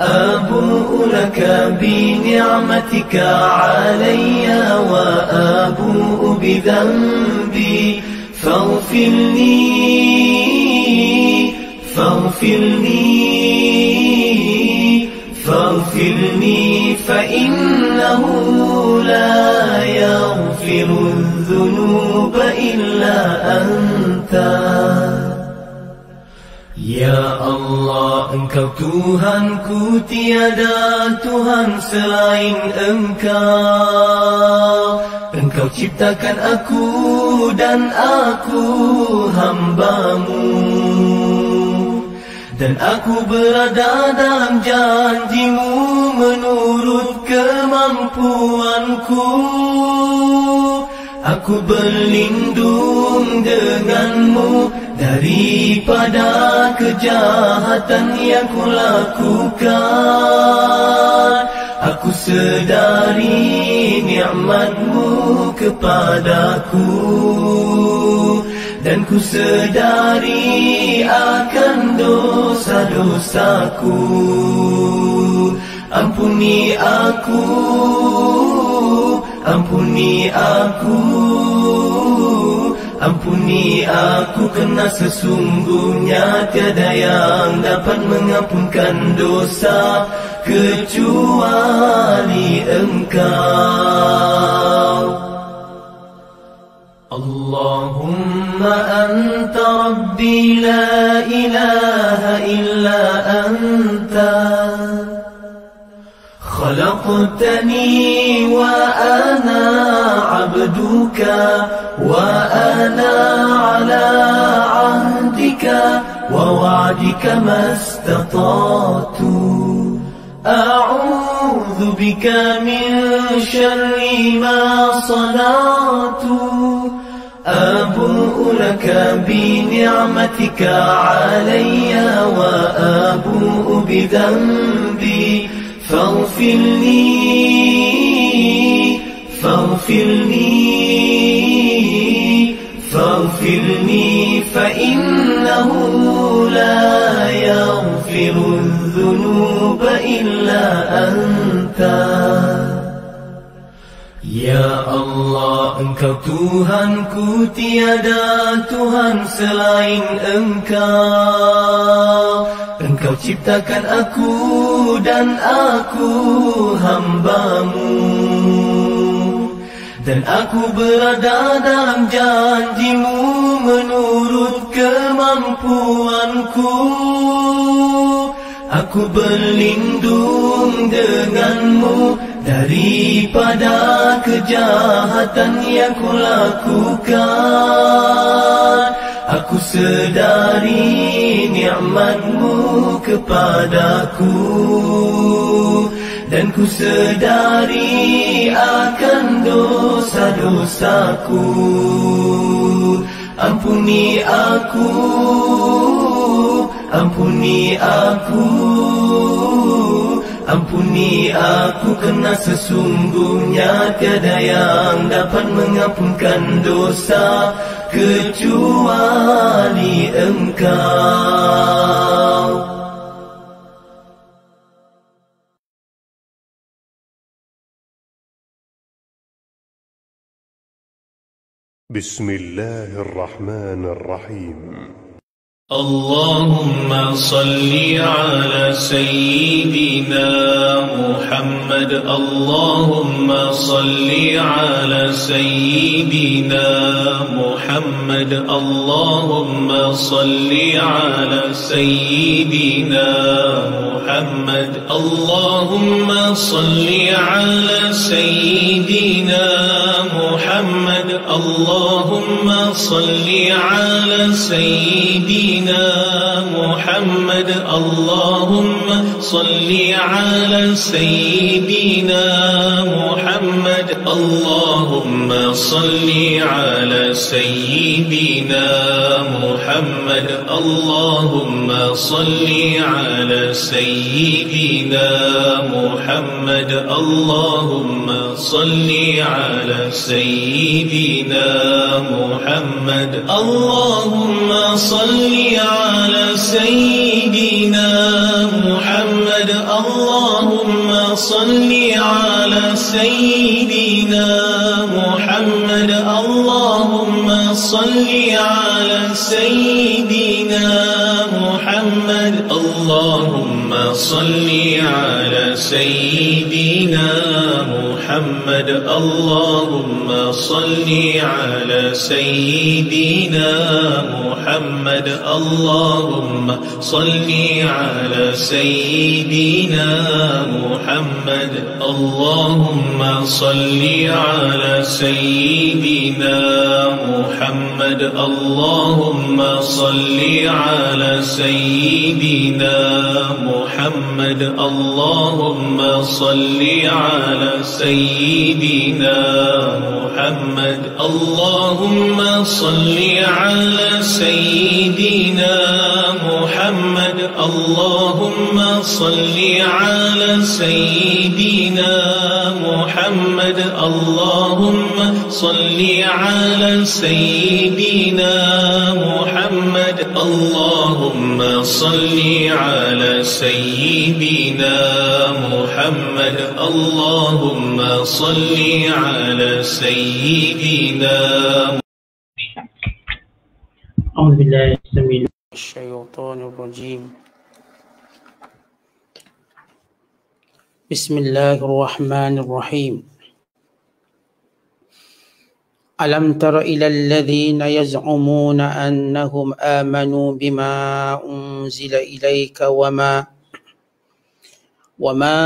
أبوء لك بنعمتك علي وأبوء بذنبي فاغفر لي فاغفر لي فاغفر لي فإنه لا يغفر الذنوب إلا أنت Ya Allah, Engkau Tuhanku tiada Tuhan selain Engkau. Engkau ciptakan aku dan aku hambamu. Dan aku berada dalam janjimu menurut kemampuanku. Aku berlindung denganmu daripada kejahatan yang lakukan, aku sedari nikmatmu kepadaku dan ku sedari akan dosa-dosaku ampuni aku ampuni aku Ampuni aku kena sesungguhnya tiada yang dapat mengampunkan dosa kecuali engkau. Allahumma anta rabbi la ilaha illa anta. خلقتني وأنا عبدك وأنا على عهدك ووعدك ما استطعت أعوذ بك من شر ما صنعت أبوء لك بنعمتك علي وأبوء بذنبي فاغفر لي فاغفر لي فاغفر لي فإنه لا يغفر الذنوب إلا أنت Ya Allah, Engkau Tuhanku tiada Tuhan selain Engkau. Engkau ciptakan aku dan aku hambaMu. Dan aku berada dalam janjimu menurut kemampuanku. Aku berlindung denganmu daripada kejahatan yang kulakukan Aku sedari ni'matmu kepadaku Dan ku sedari akan dosa-dosaku Ampuni aku ampuni aku Ampuni aku kena sesungguhnya tiada yang dapat mengampunkan dosa kecuali engkau. Bismillahirrahmanirrahim. اللهم صل على سيدنا محمد اللهم صل على سيدنا محمد محمد اللهم صل على سيدنا محمد اللهم صل على سيدنا محمد اللهم صل على سيدنا محمد اللهم صل على سيدنا محمد اللهم صل على سيدنا سيدنا محمد اللهم صل على سيدنا محمد اللهم صل على سيدنا محمد اللهم صل على سيدنا محمد اللهم صل على سيدنا محمد صل على سيدنا محمد اللهم صل على سيدنا محمد اللهم صل على سيدنا محمد اللهم صل على سيدنا محمد اللهم صل على سيدنا محمد اللهم صل على سيدنا سيدنا محمد اللهم صل على سيدنا محمد اللهم صل على سيدنا محمد محمد اللهم صل على سيدنا محمد اللهم صل على سيدنا محمد اللهم صل على سيدنا محمد اللهم صل على سيدنا أعوذ بالله السميع الشيطان الرجيم بسم الله الرحمن الرحيم ألم تر إلى الذين يزعمون أنهم آمنوا بما أنزل إليك وما وما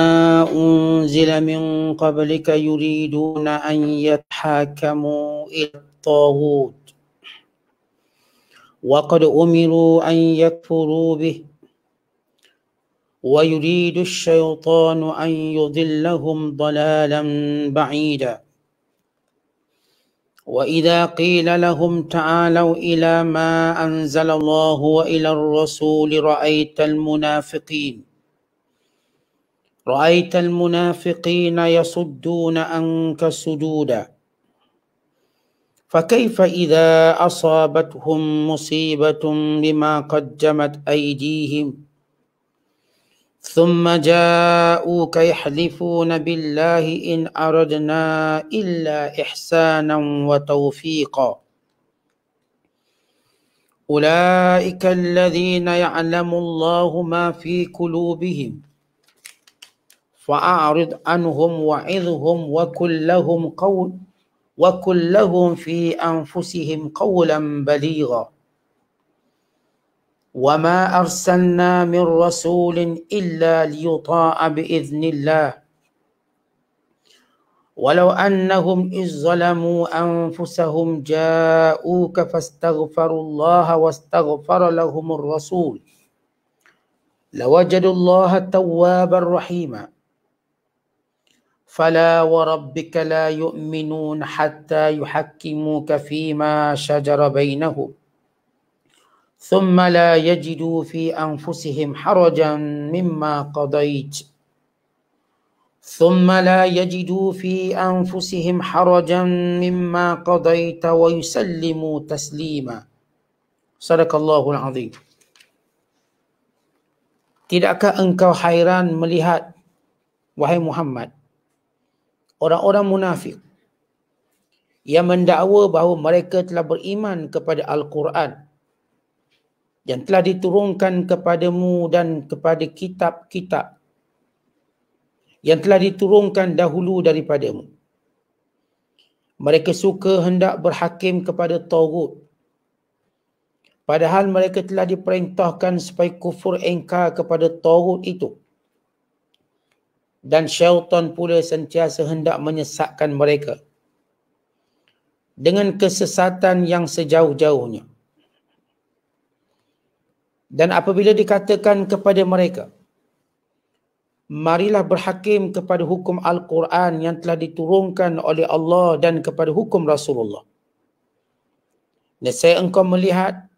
أنزل من قبلك يريدون أن يتحاكموا إلى الطاغوت وقد أمروا أن يكفروا به ويريد الشيطان أن يضلهم ضلالا بعيدا وإذا قيل لهم تعالوا إلى ما أنزل الله وإلى الرسول رأيت المنافقين رأيت المنافقين يصدون عنك سدودا فكيف إذا أصابتهم مصيبة بما قدمت أيديهم ثم جاءوك يحلفون بالله إن أردنا إلا إحسانا وتوفيقا أولئك الذين يعلم الله ما في قلوبهم فأعرض عنهم وعظهم وكن لهم قول وكن لهم في أنفسهم قولا بليغا وما أرسلنا من رسول إلا ليطاع بإذن الله ولو أنهم إذ ظلموا أنفسهم جاءوك فاستغفروا الله واستغفر لهم الرسول لوجدوا الله توابا رحيما فلا وربك لا يؤمنون حتى يحكموك فيما شجر بينهم ثم لا يجدوا في انفسهم حرجا مما قضيت ثم لا يجدوا في انفسهم حرجا مما قضيت ويسلموا تسليما صدق الله العظيم Tidakkah engkau hairan melihat wahai Muhammad orang-orang munafik yang mendakwa bahawa mereka telah beriman kepada Al-Quran yang telah diturunkan kepadamu dan kepada kitab-kitab yang telah diturunkan dahulu daripadamu. Mereka suka hendak berhakim kepada Tawud. Padahal mereka telah diperintahkan supaya kufur engkar kepada Tawud itu dan syaitan pula sentiasa hendak menyesatkan mereka dengan kesesatan yang sejauh-jauhnya. Dan apabila dikatakan kepada mereka, marilah berhakim kepada hukum Al-Quran yang telah diturunkan oleh Allah dan kepada hukum Rasulullah. Dan saya engkau melihat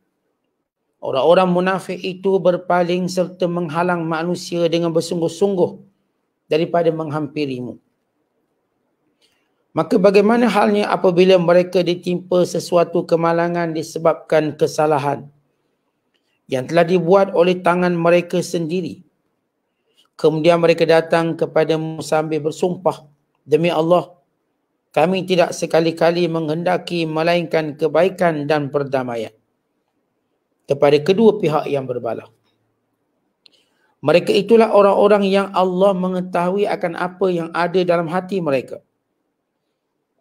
orang-orang munafik itu berpaling serta menghalang manusia dengan bersungguh-sungguh daripada menghampirimu. Maka bagaimana halnya apabila mereka ditimpa sesuatu kemalangan disebabkan kesalahan yang telah dibuat oleh tangan mereka sendiri. Kemudian mereka datang kepada sambil bersumpah. Demi Allah, kami tidak sekali-kali menghendaki melainkan kebaikan dan perdamaian kepada kedua pihak yang berbalah. Mereka itulah orang-orang yang Allah mengetahui akan apa yang ada dalam hati mereka.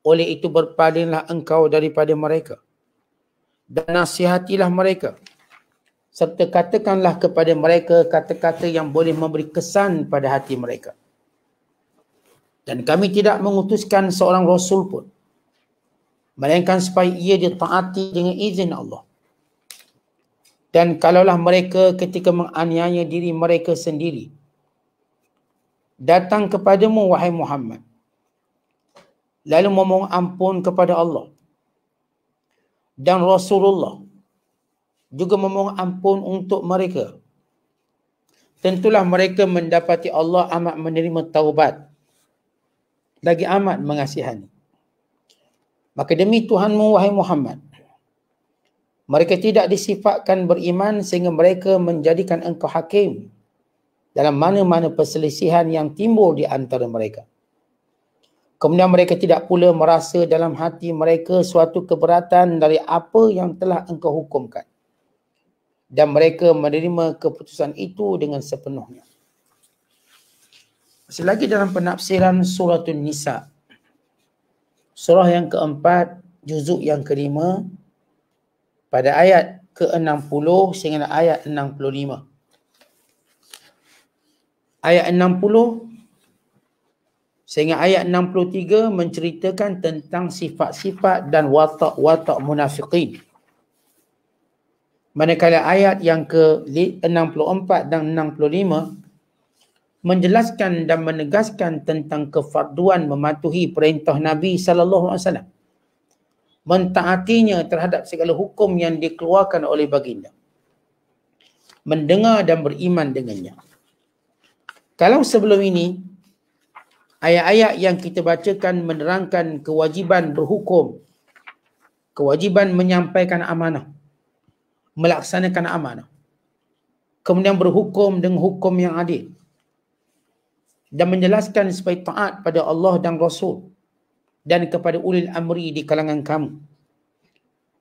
Oleh itu berpalinglah engkau daripada mereka. Dan nasihatilah mereka. Serta katakanlah kepada mereka kata-kata yang boleh memberi kesan pada hati mereka. Dan kami tidak mengutuskan seorang Rasul pun. Melainkan supaya ia ditaati dengan izin Allah dan kalaulah mereka ketika menganiaya diri mereka sendiri datang kepadamu wahai Muhammad lalu memohon ampun kepada Allah dan Rasulullah juga memohon ampun untuk mereka tentulah mereka mendapati Allah amat menerima taubat lagi amat mengasihani maka demi Tuhanmu wahai Muhammad mereka tidak disifatkan beriman sehingga mereka menjadikan engkau hakim dalam mana-mana perselisihan yang timbul di antara mereka. Kemudian mereka tidak pula merasa dalam hati mereka suatu keberatan dari apa yang telah engkau hukumkan. Dan mereka menerima keputusan itu dengan sepenuhnya. Masih lagi dalam penafsiran surah Nisa. Surah yang keempat, juzuk yang kelima, pada ayat ke-60 sehingga ayat 65. Ayat 60 sehingga ayat 63 menceritakan tentang sifat-sifat dan watak-watak munafiqin. Manakala ayat yang ke-64 dan 65 menjelaskan dan menegaskan tentang kefarduan mematuhi perintah Nabi sallallahu alaihi wasallam mentaatinya terhadap segala hukum yang dikeluarkan oleh baginda mendengar dan beriman dengannya kalau sebelum ini ayat-ayat yang kita bacakan menerangkan kewajiban berhukum kewajiban menyampaikan amanah melaksanakan amanah kemudian berhukum dengan hukum yang adil dan menjelaskan supaya taat pada Allah dan Rasul dan kepada ulil amri di kalangan kamu.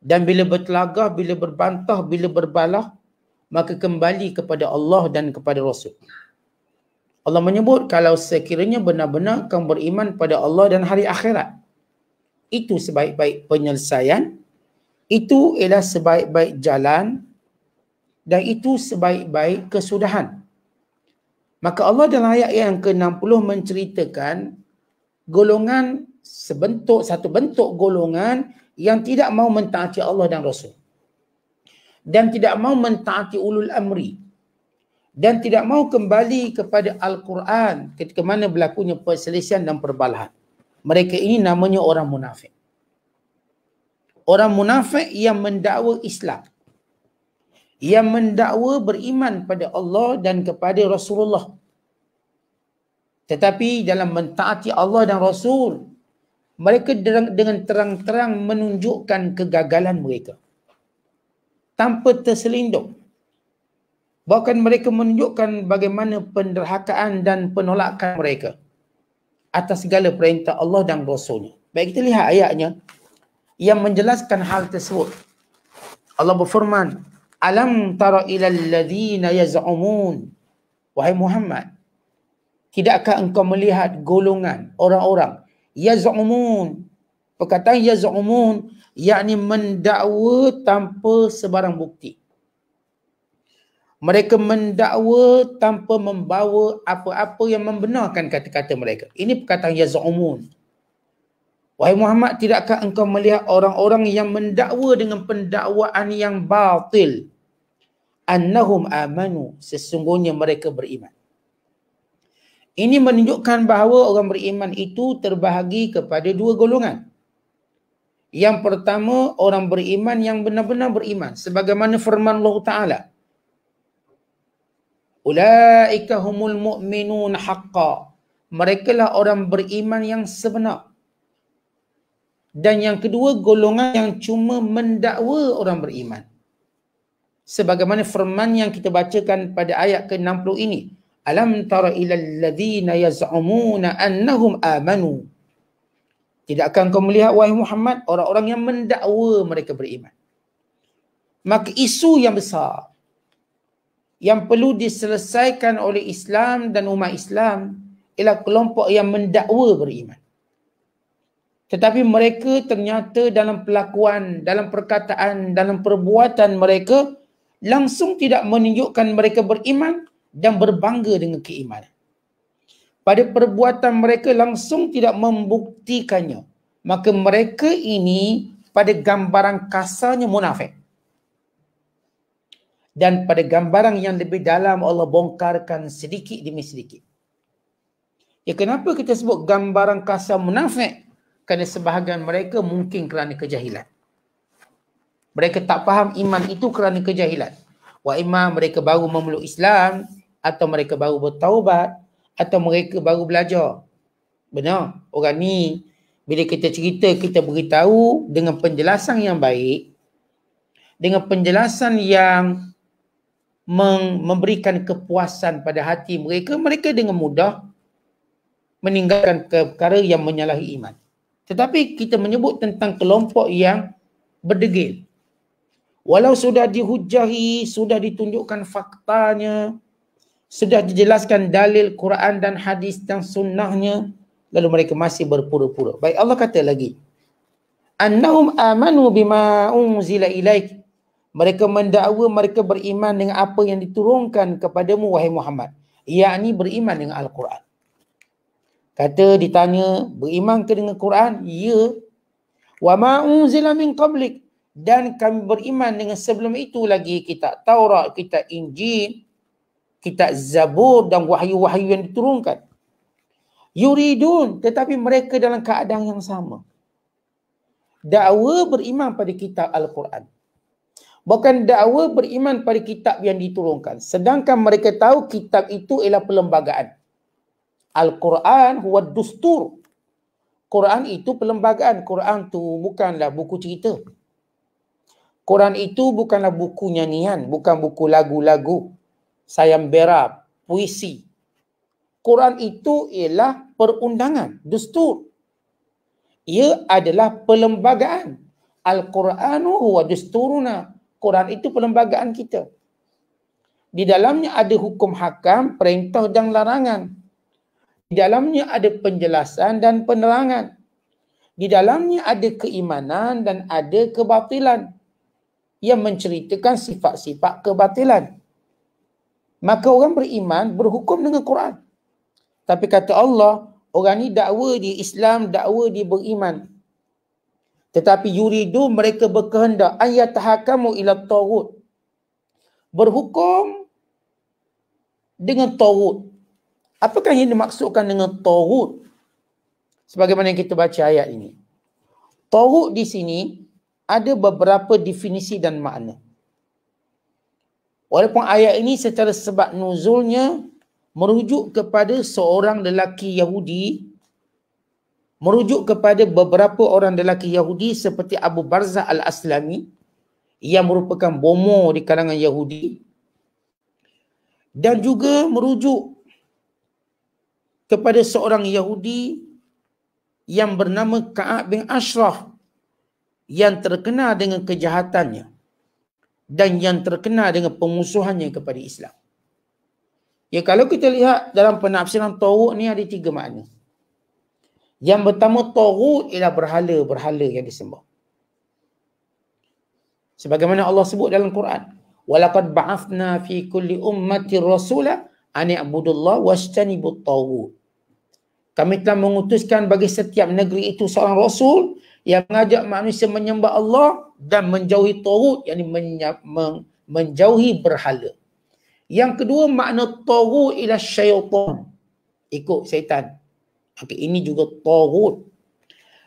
Dan bila bertelagah, bila berbantah, bila berbalah, maka kembali kepada Allah dan kepada Rasul. Allah menyebut kalau sekiranya benar-benar kamu beriman pada Allah dan hari akhirat. Itu sebaik-baik penyelesaian. Itu ialah sebaik-baik jalan dan itu sebaik-baik kesudahan. Maka Allah dalam ayat yang ke-60 menceritakan golongan sebentuk satu bentuk golongan yang tidak mau mentaati Allah dan Rasul dan tidak mau mentaati ulul amri dan tidak mau kembali kepada Al-Quran ketika mana berlakunya perselisihan dan perbalahan. Mereka ini namanya orang munafik. Orang munafik yang mendakwa Islam. Yang mendakwa beriman pada Allah dan kepada Rasulullah. Tetapi dalam mentaati Allah dan Rasul, mereka dengan terang-terang menunjukkan kegagalan mereka tanpa terselindung bahkan mereka menunjukkan bagaimana penderhakaan dan penolakan mereka atas segala perintah Allah dan Rasulnya baik kita lihat ayatnya yang menjelaskan hal tersebut Allah berfirman alam tara ila alladhina yaz'umun wahai Muhammad tidakkah engkau melihat golongan orang-orang yaz'umun perkataan yaz'umun yakni mendakwa tanpa sebarang bukti mereka mendakwa tanpa membawa apa-apa yang membenarkan kata-kata mereka ini perkataan yaz'umun wahai Muhammad tidakkah engkau melihat orang-orang yang mendakwa dengan pendakwaan yang batil annahum amanu sesungguhnya mereka beriman ini menunjukkan bahawa orang beriman itu terbahagi kepada dua golongan. Yang pertama orang beriman yang benar-benar beriman sebagaimana firman Allah Taala. "Ulaikahumul mu'minun haqqa. Mereka lah orang beriman yang sebenar. Dan yang kedua golongan yang cuma mendakwa orang beriman. Sebagaimana firman yang kita bacakan pada ayat ke-60 ini alam tara ila alladhina yaz'umuna annahum amanu tidak akan kau melihat wahai Muhammad orang-orang yang mendakwa mereka beriman maka isu yang besar yang perlu diselesaikan oleh Islam dan umat Islam ialah kelompok yang mendakwa beriman tetapi mereka ternyata dalam pelakuan dalam perkataan dalam perbuatan mereka langsung tidak menunjukkan mereka beriman dan berbangga dengan keiman. Pada perbuatan mereka langsung tidak membuktikannya. Maka mereka ini pada gambaran kasarnya munafik. Dan pada gambaran yang lebih dalam Allah bongkarkan sedikit demi sedikit. Ya kenapa kita sebut gambaran kasar munafik? Kerana sebahagian mereka mungkin kerana kejahilan. Mereka tak faham iman itu kerana kejahilan. Wa iman mereka baru memeluk Islam, atau mereka baru bertaubat atau mereka baru belajar. Benar. Orang ni bila kita cerita kita beritahu dengan penjelasan yang baik dengan penjelasan yang memberikan kepuasan pada hati mereka mereka dengan mudah meninggalkan perkara yang menyalahi iman. Tetapi kita menyebut tentang kelompok yang berdegil. Walau sudah dihujahi, sudah ditunjukkan faktanya, sudah dijelaskan dalil Quran dan hadis dan sunnahnya lalu mereka masih berpura-pura. Baik Allah kata lagi. Annahum amanu bima unzila ilaik. Mereka mendakwa mereka beriman dengan apa yang diturunkan kepadamu wahai Muhammad. Ia Yakni beriman dengan Al-Quran. Kata ditanya beriman ke dengan Quran? Ya. Wa ma unzila min qablik dan kami beriman dengan sebelum itu lagi kita Taurat, kita Injil, kitab Zabur dan wahyu-wahyu yang diturunkan. Yuridun tetapi mereka dalam keadaan yang sama. Dakwa beriman pada kitab Al-Quran. Bukan dakwa beriman pada kitab yang diturunkan. Sedangkan mereka tahu kitab itu ialah perlembagaan. Al-Quran huwa dustur. Quran itu perlembagaan. Quran tu bukanlah buku cerita. Quran itu bukanlah buku nyanyian, bukan buku lagu-lagu. Sayembara, puisi. Quran itu ialah perundangan, dustur. Ia adalah perlembagaan. Al-Quranu huwa dusturuna. Quran itu perlembagaan kita. Di dalamnya ada hukum hakam, perintah dan larangan. Di dalamnya ada penjelasan dan penerangan. Di dalamnya ada keimanan dan ada kebatilan. Yang menceritakan sifat-sifat kebatilan. Maka orang beriman berhukum dengan Quran. Tapi kata Allah, orang ni dakwa di Islam, dakwa di beriman. Tetapi yuridu mereka berkehendak ayat hakamu ila tawud. Berhukum dengan tawud. Apakah yang dimaksudkan dengan tawud? Sebagaimana yang kita baca ayat ini. Tawud di sini ada beberapa definisi dan makna. Walaupun ayat ini secara sebab nuzulnya merujuk kepada seorang lelaki Yahudi merujuk kepada beberapa orang lelaki Yahudi seperti Abu Barzah Al-Aslami yang merupakan bomo di kalangan Yahudi dan juga merujuk kepada seorang Yahudi yang bernama Ka'ab bin Ashraf yang terkenal dengan kejahatannya dan yang terkenal dengan pemusuhannya kepada Islam. Ya kalau kita lihat dalam penafsiran Tawuk ni ada tiga makna. Yang pertama Tawuk ialah berhala-berhala yang disembah. Sebagaimana Allah sebut dalam Quran, walaqad ba'afna fi kulli ummati rasula an i'budullaha wastanibut tawut. Kami telah mengutuskan bagi setiap negeri itu seorang rasul yang mengajak manusia menyembah Allah dan menjauhi tauhid yang menjauhi berhala. Yang kedua makna tauhid ialah syaitan. Ikut syaitan. Okay, ini juga tauhid.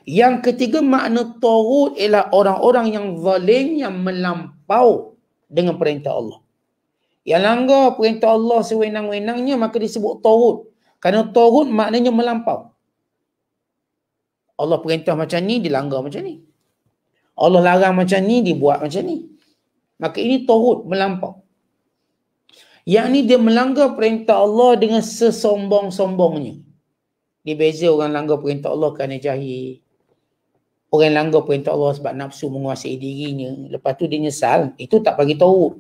Yang ketiga makna tauhid ialah orang-orang yang zalim yang melampau dengan perintah Allah. Yang langgar perintah Allah sewenang-wenangnya maka disebut tauhid. Kerana tauhid maknanya melampau. Allah perintah macam ni, dilanggar macam ni. Allah larang macam ni, dibuat macam ni. Maka ini tohut melampau. Yang ni dia melanggar perintah Allah dengan sesombong-sombongnya. Dia beza orang langgar perintah Allah kerana jahil. Orang yang langgar perintah Allah sebab nafsu menguasai dirinya. Lepas tu dia nyesal. Itu tak bagi tohut.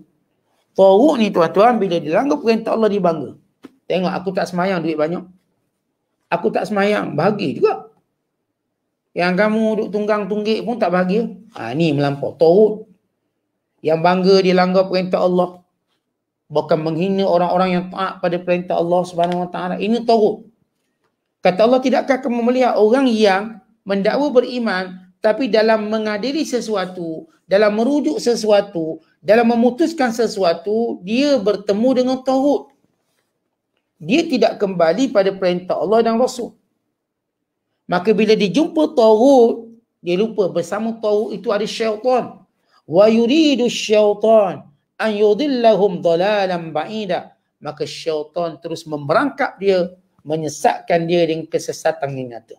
Tohut ni tuan-tuan bila dia langgar perintah Allah dia bangga. Tengok aku tak semayang duit banyak. Aku tak semayang. Bahagia juga. Yang kamu duk tunggang tunggik pun tak bahagia. Ah, ha, ni melampau. Taurut. Yang bangga dia langgar perintah Allah. Bahkan menghina orang-orang yang taat pada perintah Allah subhanahu wa Ini taurut. Kata Allah tidakkah kamu melihat orang yang mendakwa beriman tapi dalam mengadili sesuatu, dalam merujuk sesuatu, dalam memutuskan sesuatu, dia bertemu dengan taurut. Dia tidak kembali pada perintah Allah dan Rasul. Maka bila dia jumpa Tawud, dia lupa bersama Tawud itu ada syaitan. Wa yuridu syaitan an yudillahum dalalan ba'ida. Maka syaitan terus memerangkap dia, menyesatkan dia dengan kesesatan yang nyata.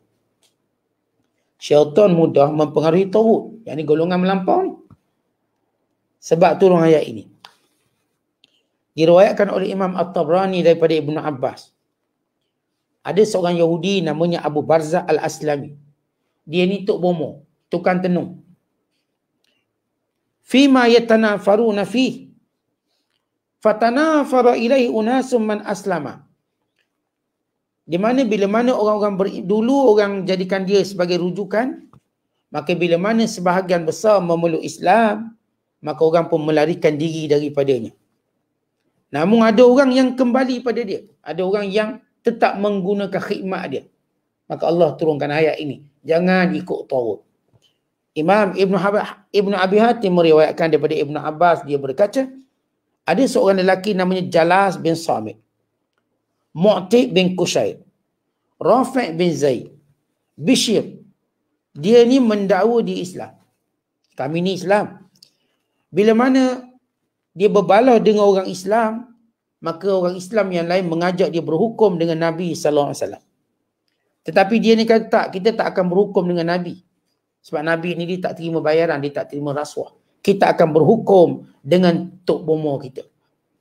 Syaitan mudah mempengaruhi Tawud. Yang ini golongan melampau ni. Sebab turun ayat ini. Diriwayatkan oleh Imam At-Tabrani daripada Ibnu Abbas ada seorang Yahudi namanya Abu Barza Al-Aslami. Dia ni tok bomo, tukang tenung. Fima yatanafaruna fi fatanafara ilaihi unasum man aslama. Di mana bila mana orang-orang ber, dulu orang jadikan dia sebagai rujukan, maka bila mana sebahagian besar memeluk Islam, maka orang pun melarikan diri daripadanya. Namun ada orang yang kembali pada dia. Ada orang yang tetap menggunakan khidmat dia. Maka Allah turunkan ayat ini. Jangan ikut tawud. Imam Ibn, Hab Ibn Abi Hatim meriwayatkan daripada Ibn Abbas. Dia berkata, ada seorang lelaki namanya Jalas bin Samit. Mu'tib bin Qushayr. Rafiq bin Zaid. Bishir. Dia ni mendakwa di Islam. Kami ni Islam. Bila mana dia berbalah dengan orang Islam, maka orang Islam yang lain mengajak dia berhukum dengan Nabi sallallahu alaihi wasallam. Tetapi dia ni kata tak, kita tak akan berhukum dengan Nabi. Sebab Nabi ni dia tak terima bayaran, dia tak terima rasuah. Kita akan berhukum dengan tok bomo kita.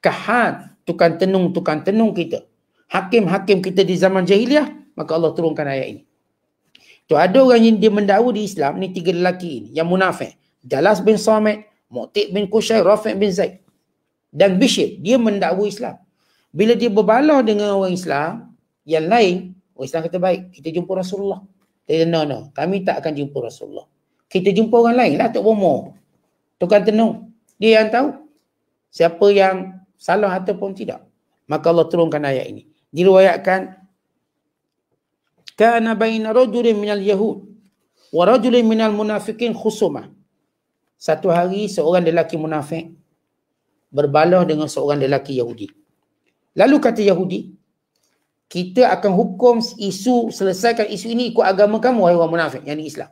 Kahan, tukang tenung, tukang tenung kita. Hakim-hakim kita di zaman jahiliah, maka Allah turunkan ayat ini. Tu ada orang yang dia mendakwa di Islam ni tiga lelaki ini yang munafik. Jalas bin Samit, Mu'tiq bin Qushay, Rafiq bin Zaid dan bishop dia mendakwa Islam bila dia berbalah dengan orang Islam yang lain orang Islam kata baik kita jumpa Rasulullah dia no no kami tak akan jumpa Rasulullah kita jumpa orang lain lah Tok Bomo Tukang Tenung dia yang tahu siapa yang salah ataupun tidak maka Allah turunkan ayat ini diriwayatkan kana bain rajulin minal yahud wa rajulin minal munafiqin khusuma satu hari seorang lelaki munafik berbaloh dengan seorang lelaki Yahudi. Lalu kata Yahudi, kita akan hukum isu, selesaikan isu ini ikut agama kamu, wahai orang munafik, yang ini Islam.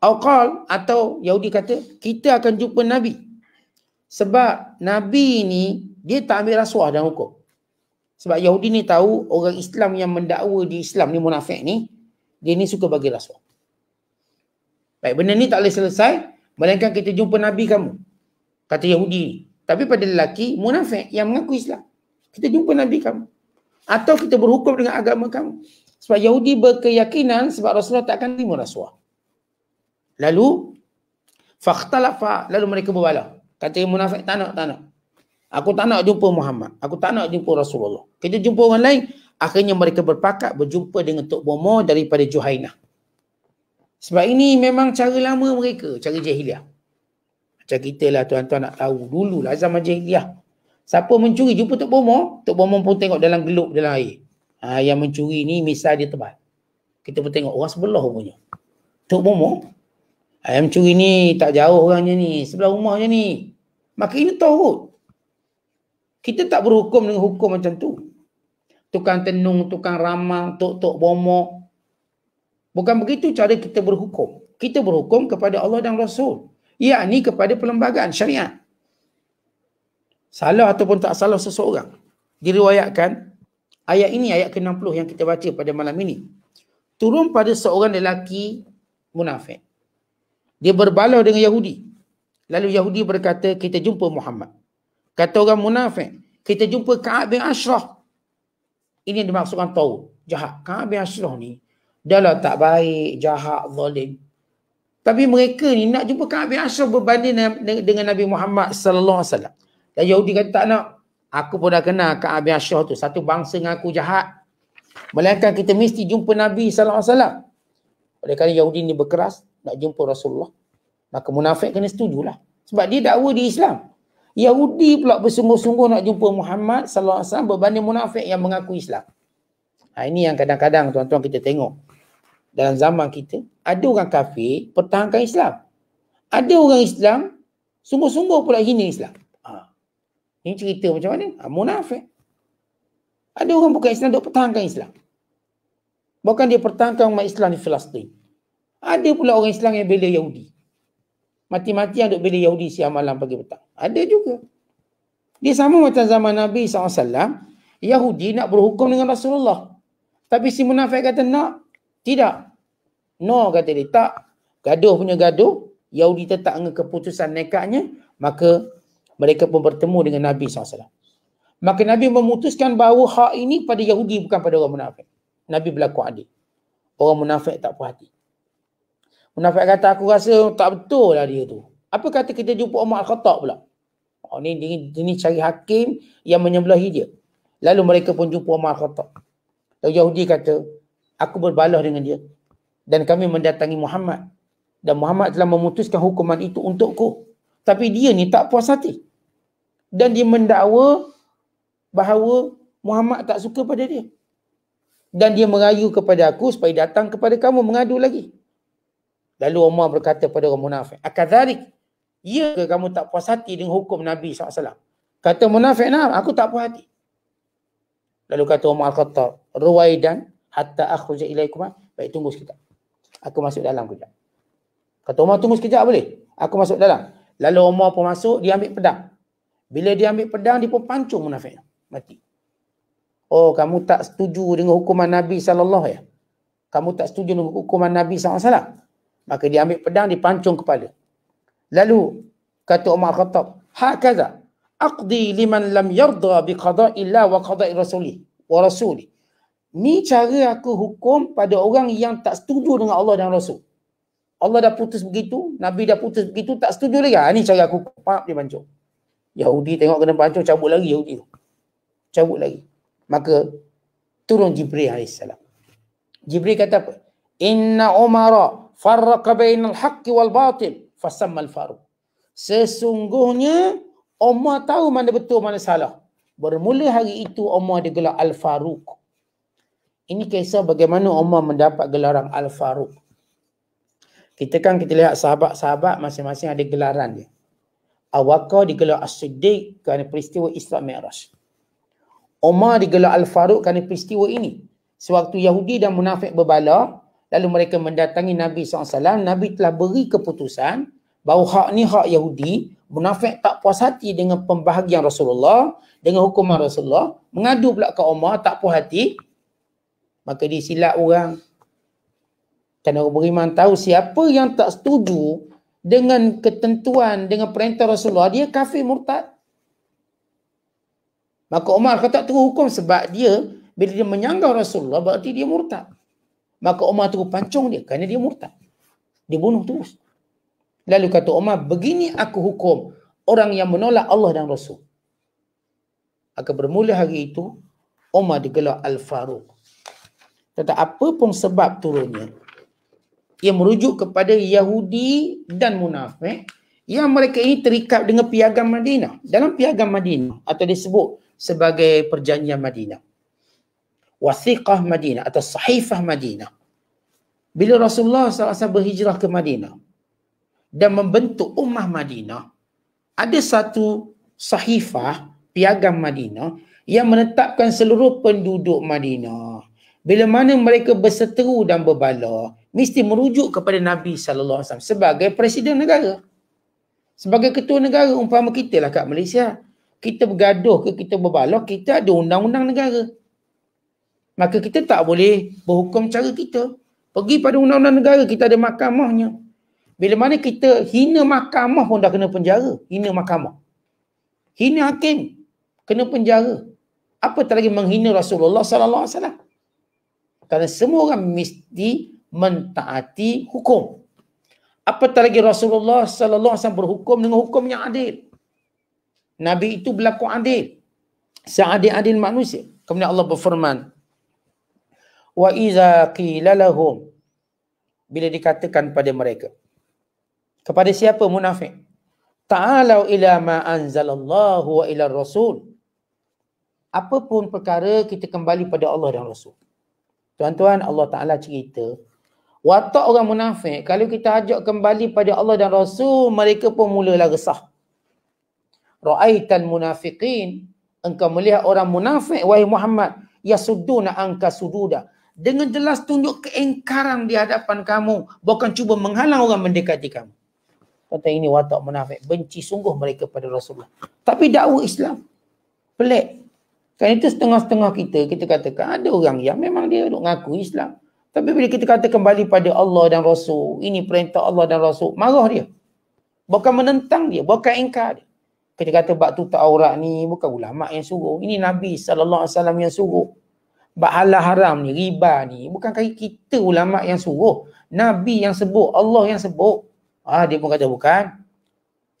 Awqal atau Yahudi kata, kita akan jumpa Nabi. Sebab Nabi ini, dia tak ambil rasuah dalam hukum. Sebab Yahudi ni tahu orang Islam yang mendakwa di Islam ni munafik ni, dia ni suka bagi rasuah. Baik, benda ni tak boleh selesai, melainkan kita jumpa Nabi kamu kata Yahudi ni. Tapi pada lelaki munafik yang mengaku Islam. Kita jumpa Nabi kamu. Atau kita berhukum dengan agama kamu. Sebab Yahudi berkeyakinan sebab Rasulullah tak akan terima rasuah. Lalu, faktalafa, lalu mereka berbalah. Kata yang munafik, tak nak, tak nak. Aku tak nak jumpa Muhammad. Aku tak nak jumpa Rasulullah. Kita jumpa orang lain, akhirnya mereka berpakat berjumpa dengan Tok Bomo daripada Juhainah. Sebab ini memang cara lama mereka, cara jahiliah. Macam kita lah tuan-tuan nak tahu. Dulu lah zaman jahiliah. Siapa mencuri jumpa Tok Bomo, Tok Bomo pun tengok dalam gelup dalam air. Ha, yang mencuri ni misal dia tebal. Kita pun tengok orang sebelah punya. Tok Bomo, ayam ah, curi ni tak jauh orangnya ni. Sebelah rumahnya ni. Maka ini tahu. Kita tak berhukum dengan hukum macam tu. Tukang tenung, tukang ramang, tok-tok bomo. Bukan begitu cara kita berhukum. Kita berhukum kepada Allah dan Rasul. Ia ni kepada perlembagaan syariat. Salah ataupun tak salah seseorang. Diriwayatkan ayat ini ayat ke-60 yang kita baca pada malam ini. Turun pada seorang lelaki munafik. Dia berbalah dengan Yahudi. Lalu Yahudi berkata, kita jumpa Muhammad. Kata orang munafik, kita jumpa Ka'ab bin Ashraf. Ini dimaksudkan tahu. Jahat. Ka'ab bin Ashraf ni, dah lah tak baik, jahat, zalim. Tapi mereka ni nak jumpa Ka'ab bin berbanding dengan Nabi Muhammad sallallahu alaihi wasallam. Dan Yahudi kata tak nak. Aku pun dah kenal Ka'ab bin tu satu bangsa dengan aku jahat. Melainkan kita mesti jumpa Nabi sallallahu alaihi wasallam. Oleh kerana Yahudi ni berkeras nak jumpa Rasulullah. Maka munafik kena setujulah. Sebab dia dakwa di Islam. Yahudi pula bersungguh-sungguh nak jumpa Muhammad sallallahu alaihi wasallam berbanding munafik yang mengaku Islam. Ha, ini yang kadang-kadang tuan-tuan kita tengok dalam zaman kita, ada orang kafir pertahankan Islam. Ada orang Islam, sungguh-sungguh pula hina Islam. Ha. Ini cerita macam mana? Ha, munafik. Ada orang bukan Islam, duk pertahankan Islam. Bahkan dia pertahankan orang Islam di Filastin. Ada pula orang Islam yang bela Yahudi. Mati-mati yang duk bela Yahudi siang malam pagi petang. Ada juga. Dia sama macam zaman Nabi SAW. Yahudi nak berhukum dengan Rasulullah. Tapi si munafik kata nak tidak. No kata dia tak. Gaduh punya gaduh. Yahudi tetap dengan keputusan nekatnya. Maka mereka pun bertemu dengan Nabi SAW. Maka Nabi memutuskan bahawa hak ini pada Yahudi bukan pada orang munafik. Nabi berlaku adil. Orang munafik tak puas hati. Munafik kata aku rasa tak betul lah dia tu. Apa kata kita jumpa Umar Al-Khattab pula? Oh, ni, ni, ni, ni cari hakim yang menyebelahi dia. Lalu mereka pun jumpa Umar Al-Khattab. Lalu Yahudi kata, aku berbalah dengan dia dan kami mendatangi Muhammad dan Muhammad telah memutuskan hukuman itu untukku tapi dia ni tak puas hati dan dia mendakwa bahawa Muhammad tak suka pada dia dan dia merayu kepada aku supaya datang kepada kamu mengadu lagi lalu Umar berkata kepada orang munafik akadzalik ya ke kamu tak puas hati dengan hukum Nabi SAW kata munafik nah aku tak puas hati lalu kata Umar Al-Khattab ruwaidan hatta akhruja ilaikuma baik tunggu sekejap aku masuk dalam kejap kata Umar tunggu sekejap boleh aku masuk dalam lalu Umar pun masuk dia ambil pedang bila dia ambil pedang dia pun pancung munafik mati oh kamu tak setuju dengan hukuman Nabi sallallahu ya kamu tak setuju dengan hukuman Nabi SAW. Maka dia ambil pedang, dia pancung kepala. Lalu, kata Umar Khattab, Hakaza, Aqdi liman lam yardha biqadai Allah wa qadai Rasulih. Wa Rasulih ni cara aku hukum pada orang yang tak setuju dengan Allah dan Rasul. Allah dah putus begitu, Nabi dah putus begitu, tak setuju lagi. Ha, ni cara aku hukum. Pap, dia bancuh. Yahudi tengok kena bancuh, cabut lagi Yahudi tu. Cabut lagi. Maka turun Jibril AS. Jibril kata apa? Inna umara farraqa al haqqi wal batil fasammal faruq. Sesungguhnya Umar tahu mana betul mana salah. Bermula hari itu Umar dia Al-Faruq. Ini kisah bagaimana Umar mendapat gelaran Al-Faruq. Kita kan kita lihat sahabat-sahabat masing-masing ada gelaran dia. Awaka digelar As-Siddiq kerana peristiwa Islam Mi'raj. Umar digelar Al-Faruq kerana peristiwa ini. Sewaktu Yahudi dan munafik berbala, lalu mereka mendatangi Nabi SAW, Nabi telah beri keputusan bahawa hak ni hak Yahudi, munafik tak puas hati dengan pembahagian Rasulullah, dengan hukuman Rasulullah, mengadu pula ke Umar, tak puas hati, maka disilap orang. Kerana orang beriman tahu siapa yang tak setuju dengan ketentuan, dengan perintah Rasulullah, dia kafir murtad. Maka Umar kata terus hukum sebab dia bila dia menyanggah Rasulullah berarti dia murtad. Maka Umar terus pancung dia kerana dia murtad. Dia bunuh terus. Lalu kata Umar, begini aku hukum orang yang menolak Allah dan Rasul. Akan bermula hari itu, Umar digelar Al-Faruq. Tentang apa pun sebab turunnya. Ia merujuk kepada Yahudi dan munafik yang mereka ini terikat dengan piagam Madinah. Dalam piagam Madinah atau disebut sebagai perjanjian Madinah. Wasiqah Madinah atau sahifah Madinah. Bila Rasulullah SAW berhijrah ke Madinah dan membentuk ummah Madinah, ada satu sahifah piagam Madinah yang menetapkan seluruh penduduk Madinah bila mana mereka berseteru dan berbalah mesti merujuk kepada Nabi sallallahu alaihi wasallam sebagai presiden negara sebagai ketua negara umpama kita lah kat Malaysia kita bergaduh ke kita berbalah kita ada undang-undang negara maka kita tak boleh berhukum cara kita pergi pada undang-undang negara kita ada mahkamahnya bila mana kita hina mahkamah pun dah kena penjara hina mahkamah hina hakim kena penjara apa lagi menghina Rasulullah sallallahu alaihi wasallam kerana semua orang mesti mentaati hukum. Apa tak lagi Rasulullah sallallahu alaihi wasallam berhukum dengan hukum yang adil. Nabi itu berlaku adil. Seadil-adil manusia. Kemudian Allah berfirman, "Wa idza qila lahum" bila dikatakan pada mereka. Kepada siapa munafik? Ta'alau ila ma anzalallahu wa ila rasul. Apapun perkara kita kembali pada Allah dan Rasul. Tuan-tuan Allah Ta'ala cerita Watak orang munafik Kalau kita ajak kembali pada Allah dan Rasul Mereka pun mulalah resah Ra'aitan munafiqin Engkau melihat orang munafik Wahai Muhammad ya Yasuduna angka sududa Dengan jelas tunjuk keengkaran di hadapan kamu Bukan cuba menghalang orang mendekati kamu Kata ini watak munafik Benci sungguh mereka pada Rasulullah Tapi dakwah Islam Pelik kan itu setengah-setengah kita, kita katakan ada orang yang memang dia nak ngaku Islam. Tapi bila kita kata kembali pada Allah dan Rasul, ini perintah Allah dan Rasul, marah dia. Bukan menentang dia, bukan ingkar dia. Kita kata bak tu tak aurat ni, bukan ulama yang suruh. Ini Nabi SAW yang suruh. Bak halah haram ni, riba ni, bukan kita ulama yang suruh. Nabi yang sebut, Allah yang sebut. Ah dia pun kata bukan.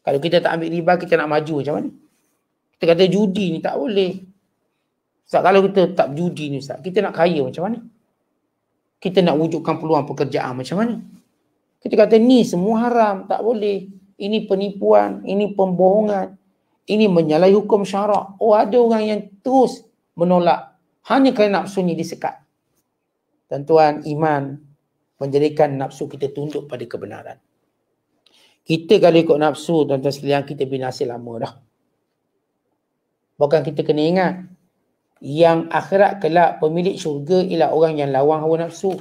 Kalau kita tak ambil riba kita nak maju macam mana? Kita kata judi ni tak boleh. Ustaz, kalau kita tak judi ni Ustaz, kita nak kaya macam mana? Kita nak wujudkan peluang pekerjaan macam mana? Kita kata ni semua haram, tak boleh. Ini penipuan, ini pembohongan. Ini menyalahi hukum syarak. Oh ada orang yang terus menolak. Hanya kerana nafsu ni disekat. Tentuan iman menjadikan nafsu kita tunduk pada kebenaran. Kita kalau ikut nafsu, tuan-tuan sekalian, kita binasa lama dah. Bukan kita kena ingat, yang akhirat kelak pemilik syurga ialah orang yang lawan hawa nafsu.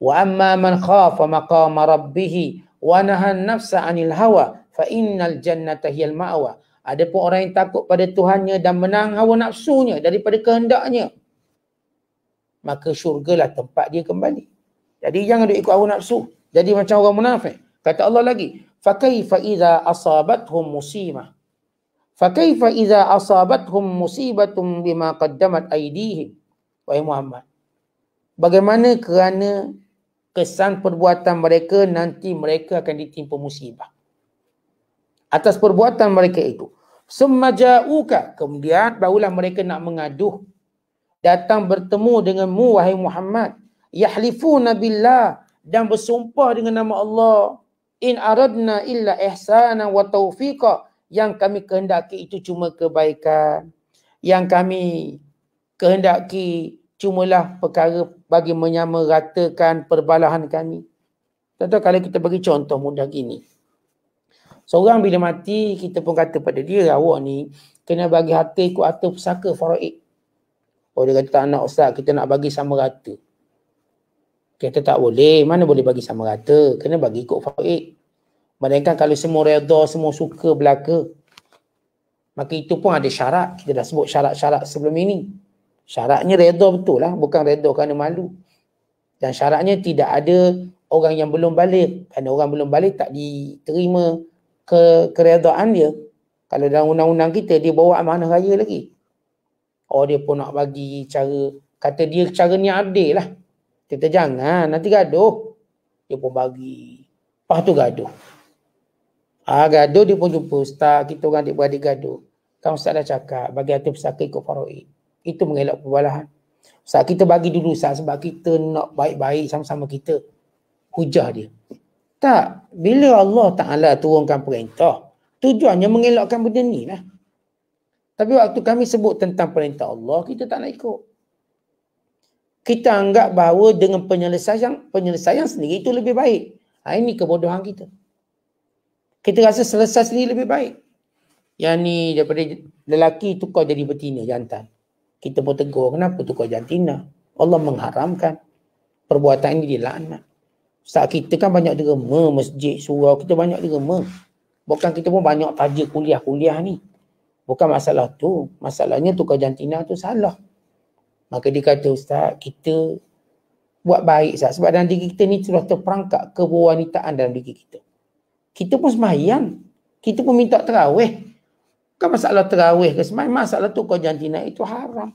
Wa amma man khafa maqama rabbih wa nahaha nafsa 'anil hawa fa innal jannata hiyal ma'wa. Adapun orang yang takut pada Tuhannya dan menang hawa nafsunya daripada kehendaknya maka syurgalah tempat dia kembali. Jadi jangan duk ikut hawa nafsu. Jadi macam orang munafik. Kata Allah lagi, fa kaifa idza asabathum musibah Fakaifa iza asabathum musibatum bima qaddamat aydihim. Wahai Muhammad. Bagaimana kerana kesan perbuatan mereka nanti mereka akan ditimpa musibah. Atas perbuatan mereka itu. Semaja'uka. Kemudian barulah mereka nak mengaduh. Datang bertemu denganmu wahai Muhammad. Yahlifu nabilah dan bersumpah dengan nama Allah. In aradna illa ihsana wa taufiqah yang kami kehendaki itu cuma kebaikan. Yang kami kehendaki cumalah perkara bagi menyamaratakan perbalahan kami. Contoh kalau kita bagi contoh mudah gini. Seorang bila mati, kita pun kata pada dia, awak ni kena bagi harta ikut harta pusaka faraid. Oh dia kata tak nak ustaz, kita nak bagi sama rata. Kita tak boleh, mana boleh bagi sama rata, kena bagi ikut faraid. Melainkan kalau semua reda, semua suka belaka. Maka itu pun ada syarat. Kita dah sebut syarat-syarat sebelum ini. Syaratnya reda betul lah. Bukan reda kerana malu. Dan syaratnya tidak ada orang yang belum balik. Kerana orang belum balik tak diterima ke keredaan dia. Kalau dalam undang-undang kita, dia bawa amanah raya lagi. Oh dia pun nak bagi cara, kata dia cara ni adil lah. Kita jangan, nanti gaduh. Dia pun bagi. Lepas tu gaduh. Ha, gaduh dia pun jumpa ustaz, kita orang adik-beradik gaduh. Kan ustaz dah cakap, bagi hati pesaka ikut faraid. Itu mengelak perbalahan. Ustaz kita bagi dulu ustaz sebab kita nak baik-baik sama-sama kita. Hujah dia. Tak, bila Allah Ta'ala turunkan perintah, tujuannya mengelakkan benda ni lah. Tapi waktu kami sebut tentang perintah Allah, kita tak nak ikut. Kita anggap bahawa dengan penyelesaian, penyelesaian sendiri itu lebih baik. Ha, ini kebodohan kita kita rasa selesai sendiri lebih baik. Yang ni daripada lelaki kau jadi betina jantan. Kita pun tegur kenapa tu kau jantina. Allah mengharamkan perbuatan ini dilaknat. Ustaz kita kan banyak derma masjid surau. Kita banyak derma. Bukan kita pun banyak tajuk kuliah-kuliah ni. Bukan masalah tu. Masalahnya tu kau jantina tu salah. Maka dia kata Ustaz kita buat baik Ustaz. Sebab dalam diri kita ni sudah terperangkap wanitaan dalam diri kita kita pun semayang. Kita pun minta terawih. Bukan masalah terawih ke semayang. Masalah tu kau jantina itu haram.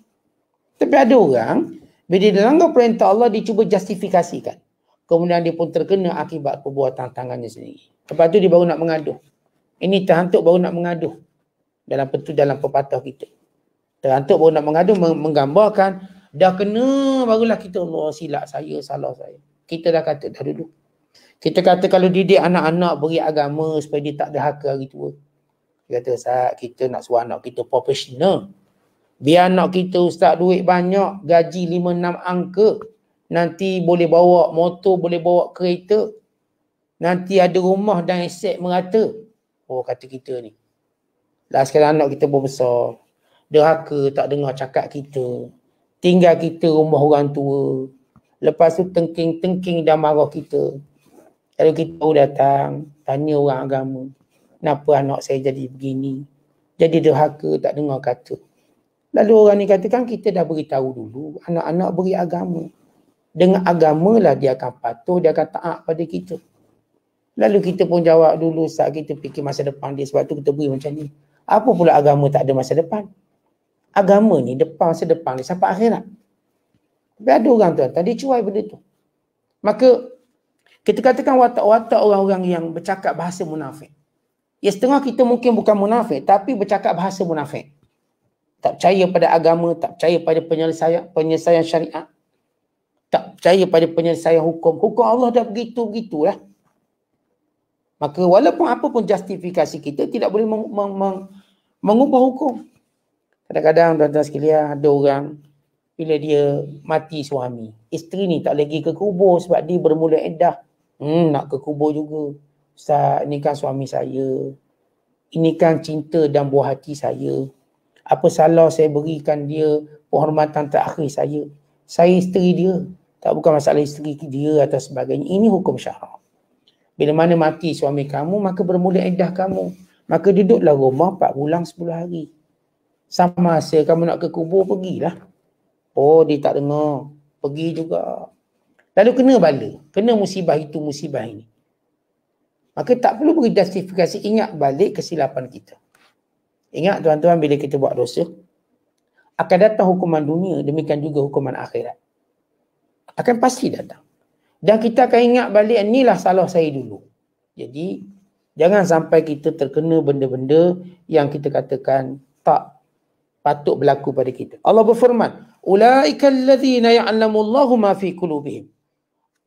Tapi ada orang, bila dia langgar perintah Allah, dia cuba justifikasikan. Kemudian dia pun terkena akibat perbuatan tangannya sendiri. Lepas tu dia baru nak mengaduh. Ini terhantuk baru nak mengaduh. Dalam petu dalam pepatah kita. Terhantuk baru nak mengaduh menggambarkan dah kena barulah kita Allah silap saya, salah saya. Kita dah kata dah dulu. Kita kata kalau didik anak-anak beri agama supaya dia tak derhaka hari tua. Dia kata, Ustaz, kita nak suruh anak kita profesional. Biar anak kita Ustaz duit banyak, gaji lima enam angka. Nanti boleh bawa motor, boleh bawa kereta. Nanti ada rumah dan aset merata. Oh, kata kita ni. Dah sekarang anak kita pun besar. Derhaka tak dengar cakap kita. Tinggal kita rumah orang tua. Lepas tu tengking-tengking dan marah kita. Lalu kita datang tanya orang agama, kenapa anak saya jadi begini? Jadi derhaka tak dengar kata. Lalu orang ni katakan kita dah beritahu dulu anak-anak beri agama. Dengan agamalah dia akan patuh, dia akan taat pada kita. Lalu kita pun jawab dulu saat kita fikir masa depan dia sebab tu kita beri macam ni. Apa pula agama tak ada masa depan? Agama ni depan masa depan ni sampai akhirat. Tapi ada orang tuan-tuan, dia cuai benda tu. Maka kita katakan watak-watak orang-orang yang bercakap bahasa munafik. Ya setengah kita mungkin bukan munafik tapi bercakap bahasa munafik. Tak percaya pada agama, tak percaya pada penyelesaian, penyelesaian syariat. Tak percaya pada penyelesaian hukum. Hukum Allah dah begitu-begitulah. Maka walaupun apa pun justifikasi kita tidak boleh meng- meng- meng- mengubah hukum. Kadang-kadang dalam tuan sekalian ada orang bila dia mati suami. Isteri ni tak lagi ke kubur sebab dia bermula edah. Hmm, nak ke kubur juga. Ustaz, ini kan suami saya. Ini kan cinta dan buah hati saya. Apa salah saya berikan dia penghormatan terakhir saya. Saya isteri dia. Tak bukan masalah isteri dia atau sebagainya. Ini hukum syarak. Bila mana mati suami kamu, maka bermula edah kamu. Maka duduklah rumah 4 bulan 10 hari. Sama saya kamu nak ke kubur, pergilah. Oh, dia tak dengar. Pergi juga. Lalu kena bala. Kena musibah itu, musibah ini. Maka tak perlu beri justifikasi ingat balik kesilapan kita. Ingat tuan-tuan bila kita buat dosa, akan datang hukuman dunia, demikian juga hukuman akhirat. Akan pasti datang. Dan kita akan ingat balik, inilah salah saya dulu. Jadi, jangan sampai kita terkena benda-benda yang kita katakan tak patut berlaku pada kita. Allah berfirman, Ulaika alladhina ya'lamu Allahu ma fi qulubihim.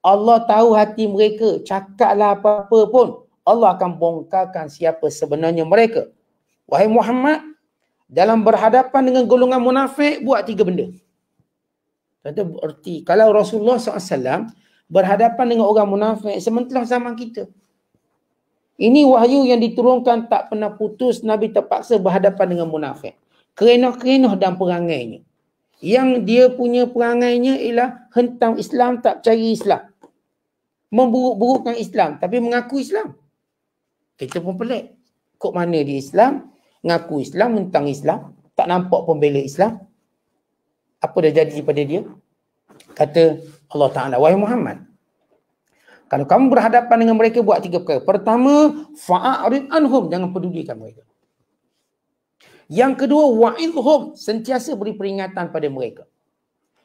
Allah tahu hati mereka. Cakaplah apa-apa pun. Allah akan bongkarkan siapa sebenarnya mereka. Wahai Muhammad, dalam berhadapan dengan golongan munafik, buat tiga benda. Kata berarti kalau Rasulullah SAW berhadapan dengan orang munafik sementara zaman kita. Ini wahyu yang diturunkan tak pernah putus Nabi terpaksa berhadapan dengan munafik. Kerenah-kerenah dan perangainya. Yang dia punya perangainya ialah hentam Islam tak cari Islam memburuk-burukkan Islam tapi mengaku Islam. Kita pun pelik. Kok mana dia Islam? Mengaku Islam, mentang Islam. Tak nampak pembela Islam. Apa dah jadi pada dia? Kata Allah Ta'ala, Wahai Muhammad. Kalau kamu berhadapan dengan mereka, buat tiga perkara. Pertama, fa'a'rid anhum. Jangan pedulikan mereka. Yang kedua, wa'idhum. Sentiasa beri peringatan pada mereka.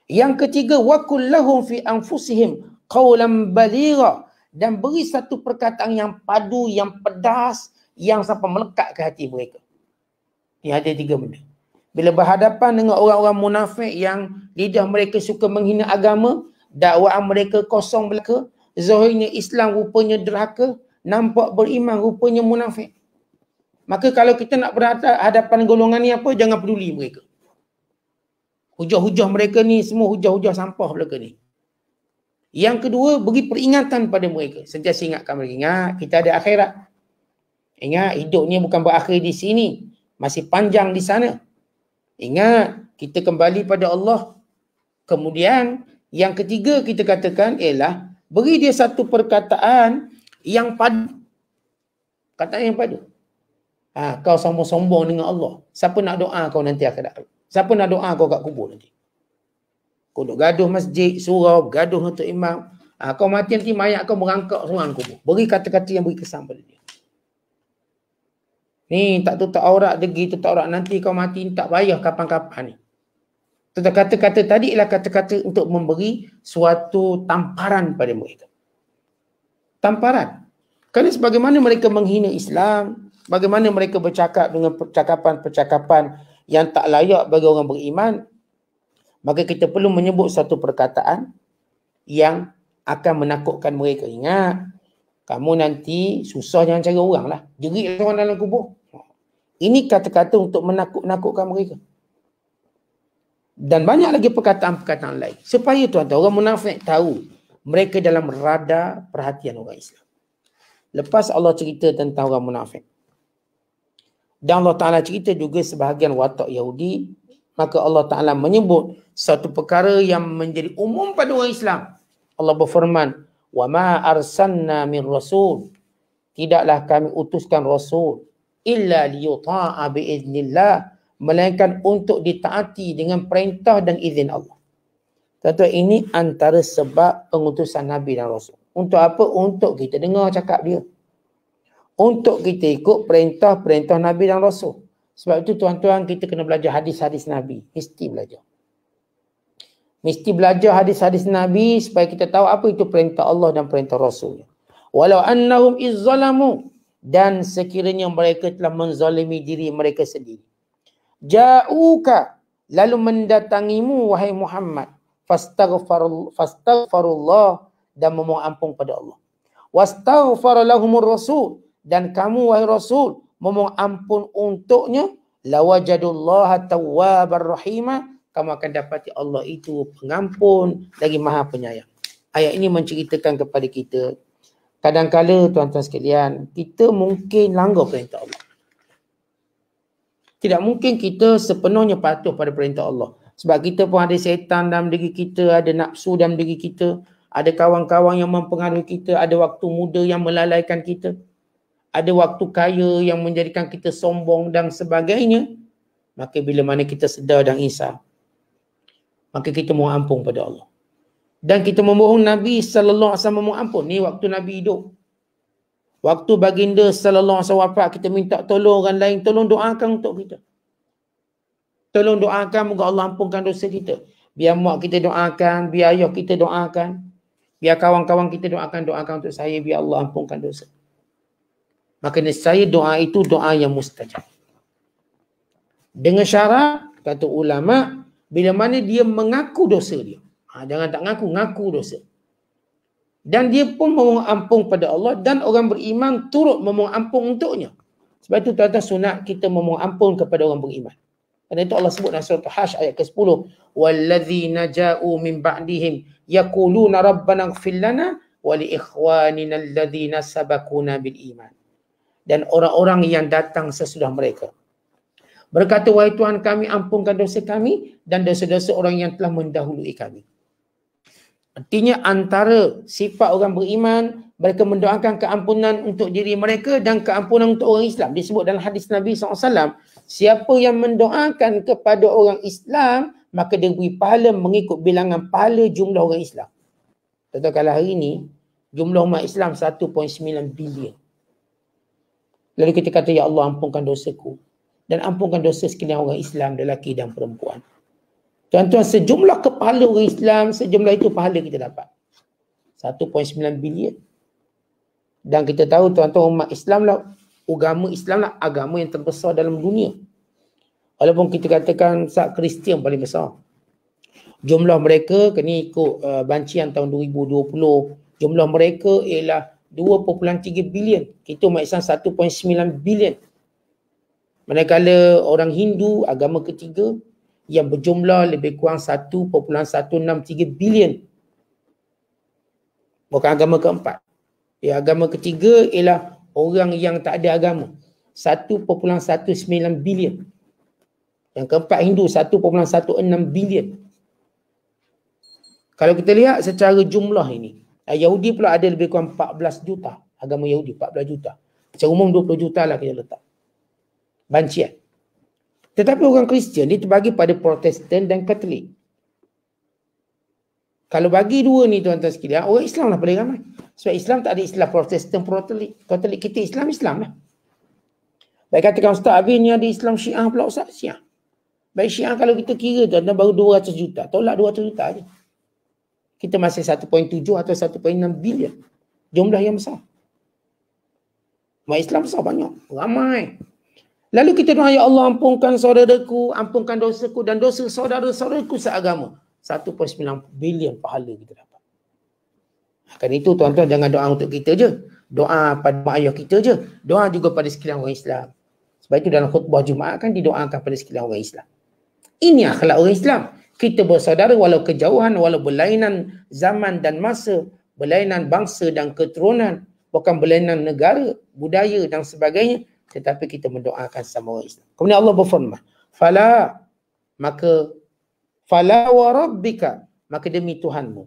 Yang ketiga, wakullahum fi anfusihim qawlan balira dan beri satu perkataan yang padu, yang pedas, yang sampai melekat ke hati mereka. Ini ada tiga benda. Bila berhadapan dengan orang-orang munafik yang lidah mereka suka menghina agama, dakwaan mereka kosong belaka, zahirnya Islam rupanya deraka, nampak beriman rupanya munafik. Maka kalau kita nak berhadapan golongan ni apa, jangan peduli mereka. Hujah-hujah mereka ni semua hujah-hujah sampah belaka ni. Yang kedua, beri peringatan pada mereka. Sentiasa ingatkan mereka. Ingat, kita ada akhirat. Ingat, hidup ni bukan berakhir di sini. Masih panjang di sana. Ingat, kita kembali pada Allah. Kemudian, yang ketiga kita katakan ialah beri dia satu perkataan yang padu. Kataan yang padu. Ha, kau sombong-sombong dengan Allah. Siapa nak doa kau nanti akhirat? Siapa nak doa kau kat kubur nanti? Kau Kuduk gaduh masjid, surau, gaduh untuk imam. Ha, kau mati nanti mayat kau merangkak orang kubur. Beri kata-kata yang beri kesan pada dia. Ni tak tutup aurat degi, tutup aurat nanti kau mati tak payah kapan-kapan ni. Tutup kata-kata tadi ialah kata-kata untuk memberi suatu tamparan pada mereka. Tamparan. Kerana sebagaimana mereka menghina Islam, bagaimana mereka bercakap dengan percakapan-percakapan yang tak layak bagi orang beriman, Maka kita perlu menyebut satu perkataan yang akan menakutkan mereka. Ingat, kamu nanti susah jangan cari orang lah. Jerit lah orang dalam kubur. Ini kata-kata untuk menakut-nakutkan mereka. Dan banyak lagi perkataan-perkataan lain. Supaya tuan-tuan, orang munafik tahu mereka dalam radar perhatian orang Islam. Lepas Allah cerita tentang orang munafik. Dan Allah Ta'ala cerita juga sebahagian watak Yahudi. Maka Allah Ta'ala menyebut satu perkara yang menjadi umum pada orang Islam. Allah berfirman, "Wa ma arsalna min rasul" Tidaklah kami utuskan rasul illa liyuta'a bi idnillah melainkan untuk ditaati dengan perintah dan izin Allah. Tentu ini antara sebab pengutusan nabi dan rasul. Untuk apa? Untuk kita dengar cakap dia. Untuk kita ikut perintah-perintah nabi dan rasul. Sebab itu tuan-tuan kita kena belajar hadis-hadis nabi, mesti belajar. Mesti belajar hadis-hadis Nabi supaya kita tahu apa itu perintah Allah dan perintah Rasulnya. Walau annahum izzalamu dan sekiranya mereka telah menzalimi diri mereka sendiri. Ja'uka lalu mendatangimu wahai Muhammad. Fastaghfarullah dan memohon ampun pada Allah. Wastaghfar lahumur rasul dan kamu wahai rasul memohon ampun untuknya lawajadullaha tawwabar rahimah kamu akan dapati Allah itu pengampun lagi maha penyayang. Ayat ini menceritakan kepada kita kadangkala tuan-tuan sekalian kita mungkin langgar perintah Allah. Tidak mungkin kita sepenuhnya patuh pada perintah Allah. Sebab kita pun ada setan dalam diri kita, ada nafsu dalam diri kita, ada kawan-kawan yang mempengaruhi kita, ada waktu muda yang melalaikan kita, ada waktu kaya yang menjadikan kita sombong dan sebagainya. Maka bila mana kita sedar dan insaf, maka kita mohon ampun pada Allah. Dan kita memohon Nabi sallallahu alaihi wasallam mohon ampun ni waktu Nabi hidup. Waktu baginda sallallahu alaihi wasallam wafat kita minta tolong orang lain tolong doakan untuk kita. Tolong doakan moga Allah ampunkan dosa kita. Biar mak kita doakan, biar ayah kita doakan, biar kawan-kawan kita doakan, doakan untuk saya biar Allah ampunkan dosa. Maka saya doa itu doa yang mustajab. Dengan syarat kata ulama bila mana dia mengaku dosa dia. Ha, jangan tak mengaku, mengaku dosa. Dan dia pun memohon ampun pada Allah dan orang beriman turut memohon ampun untuknya. Sebab itu tuan-tuan sunat kita memohon ampun kepada orang beriman. Karena itu Allah sebut dalam surah Hash ayat ke-10. وَالَّذِينَ جَاءُوا مِنْ بَعْدِهِمْ يَقُولُونَ رَبَّنَا اغْفِرْ لَنَا وَلِإِخْوَانِنَا الَّذِينَ سَبَقُونَا بِالْإِيمَانِ Dan orang-orang yang datang sesudah mereka. Berkata, wahai Tuhan kami, ampunkan dosa kami dan dosa-dosa orang yang telah mendahului kami. Artinya antara sifat orang beriman, mereka mendoakan keampunan untuk diri mereka dan keampunan untuk orang Islam. Disebut dalam hadis Nabi SAW, siapa yang mendoakan kepada orang Islam, maka dia beri pahala mengikut bilangan pahala jumlah orang Islam. Tentu kalau hari ini, jumlah umat Islam 1.9 bilion. Lalu kita kata, Ya Allah ampunkan dosaku dan ampunkan dosa sekalian orang Islam lelaki dan perempuan. Tuan-tuan sejumlah kepala orang Islam sejumlah itu pahala kita dapat. 1.9 bilion. Dan kita tahu tuan-tuan umat Islam lah agama Islam lah agama yang terbesar dalam dunia. Walaupun kita katakan sah Kristian paling besar. Jumlah mereka kena ikut uh, bancian tahun 2020. Jumlah mereka ialah 2.3 bilion. Kita umat Islam 1.9 bilion. Manakala orang Hindu agama ketiga yang berjumlah lebih kurang 1.163 bilion. Bukan agama keempat. Ya, agama ketiga ialah orang yang tak ada agama. 1.19 bilion. Yang keempat Hindu 1.16 bilion. Kalau kita lihat secara jumlah ini, eh, Yahudi pula ada lebih kurang 14 juta. Agama Yahudi 14 juta. Secara umum 20 juta lah kita letak bancian. Tetapi orang Kristian dia terbagi pada Protestan dan Katolik. Kalau bagi dua ni tuan-tuan sekalian, orang Islam lah paling ramai. Sebab Islam tak ada istilah Protestan, Protestan Katolik kita Islam, Islam lah. Baik katakan Ustaz Abin ni ada Islam Syiah pula Ustaz Syiah. Baik Syiah kalau kita kira tuan-tuan baru 200 juta. Tolak 200 juta je. Kita masih 1.7 atau 1.6 bilion. Jumlah yang besar. Mak Islam besar banyak. Ramai. Lalu kita doa, Ya Allah ampunkan saudaraku, ampunkan dosaku dan dosa saudara-saudaraku seagama. 1.9 bilion pahala kita dapat. Kan itu tuan-tuan jangan doa untuk kita je. Doa pada mak ayah kita je. Doa juga pada sekilang orang Islam. Sebab itu dalam khutbah Jumaat kan didoakan pada sekilang orang Islam. Ini akhlak orang Islam. Kita bersaudara walau kejauhan, walau berlainan zaman dan masa, berlainan bangsa dan keturunan, bukan berlainan negara, budaya dan sebagainya, tetapi kita mendoakan sama orang Islam. Kemudian Allah berfirman, "Fala maka fala wa rabbika maka demi Tuhanmu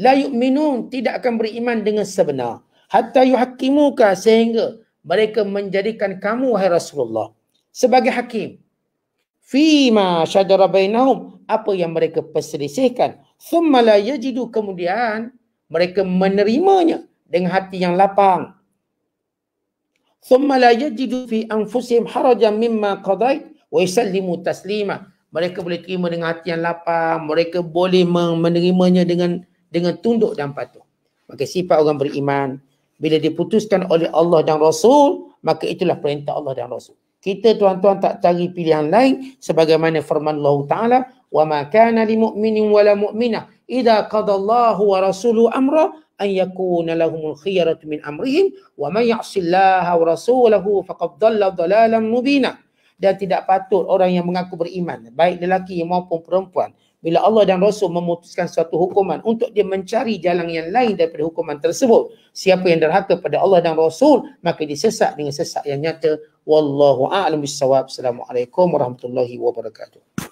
la yu'minun tidak akan beriman dengan sebenar hatta yuhakkimuka sehingga mereka menjadikan kamu wahai Rasulullah sebagai hakim fi ma syajara bainahum apa yang mereka perselisihkan thumma la yajidu kemudian mereka menerimanya dengan hati yang lapang ثم لا يجد في أنفسهم حرجا مما قضيت ويسلموا تسليما mereka boleh terima dengan hati yang lapang mereka boleh menerimanya dengan dengan tunduk dan patuh maka sifat orang beriman bila diputuskan oleh Allah dan Rasul maka itulah perintah Allah dan Rasul kita tuan-tuan tak cari pilihan lain sebagaimana firman Allah Taala wa ma kana lil mu'minin wala mu'minah idza qadallahu wa rasuluhu amra an yakuna lahumul khiyaratu min amrihim wa man ya'sillaha wa rasulahu faqad dhalla dhalalan mubina dan tidak patut orang yang mengaku beriman baik lelaki maupun perempuan bila Allah dan Rasul memutuskan suatu hukuman untuk dia mencari jalan yang lain daripada hukuman tersebut siapa yang derhaka pada Allah dan Rasul maka disesat dengan sesat yang nyata wallahu a'lam bissawab assalamualaikum warahmatullahi wabarakatuh